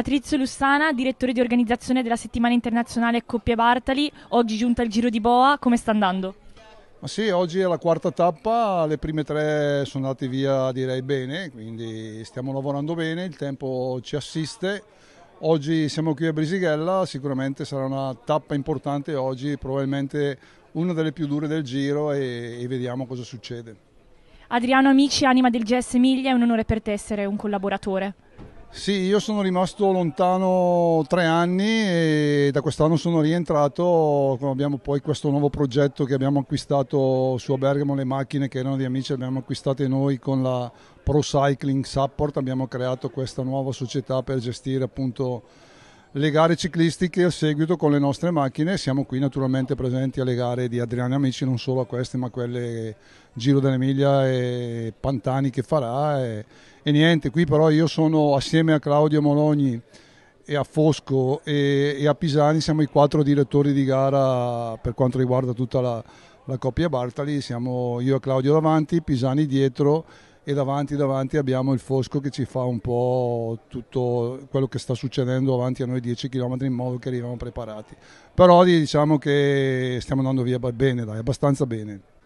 Patrizio Lussana, direttore di organizzazione della settimana internazionale Coppie Bartali, oggi giunta al Giro di Boa, come sta andando? Ma sì, oggi è la quarta tappa, le prime tre sono andate via direi bene, quindi stiamo lavorando bene, il tempo ci assiste. Oggi siamo qui a Brisighella, sicuramente sarà una tappa importante oggi, probabilmente una delle più dure del giro e, e vediamo cosa succede. Adriano Amici, anima del GS Emilia, è un onore per te essere un collaboratore. Sì, io sono rimasto lontano tre anni e da quest'anno sono rientrato, abbiamo poi questo nuovo progetto che abbiamo acquistato su Bergamo, le macchine che erano di amici, le abbiamo acquistate noi con la Pro Cycling Support, abbiamo creato questa nuova società per gestire appunto le gare ciclistiche a seguito con le nostre macchine. Siamo qui naturalmente presenti alle gare di Adriano Amici, non solo a queste, ma a quelle Giro dell'Emilia e Pantani che farà. E, e, niente, qui però io sono assieme a Claudio Mologni e a Fosco e, e, a Pisani, siamo i quattro direttori di gara per quanto riguarda tutta la, la coppia Bartali. Siamo io e Claudio davanti, Pisani dietro e davanti, davanti abbiamo il Fosco che ci fa un po' tutto quello che sta succedendo avanti a noi 10 km in modo che arriviamo preparati. Però diciamo che stiamo andando via bene, dai, abbastanza bene.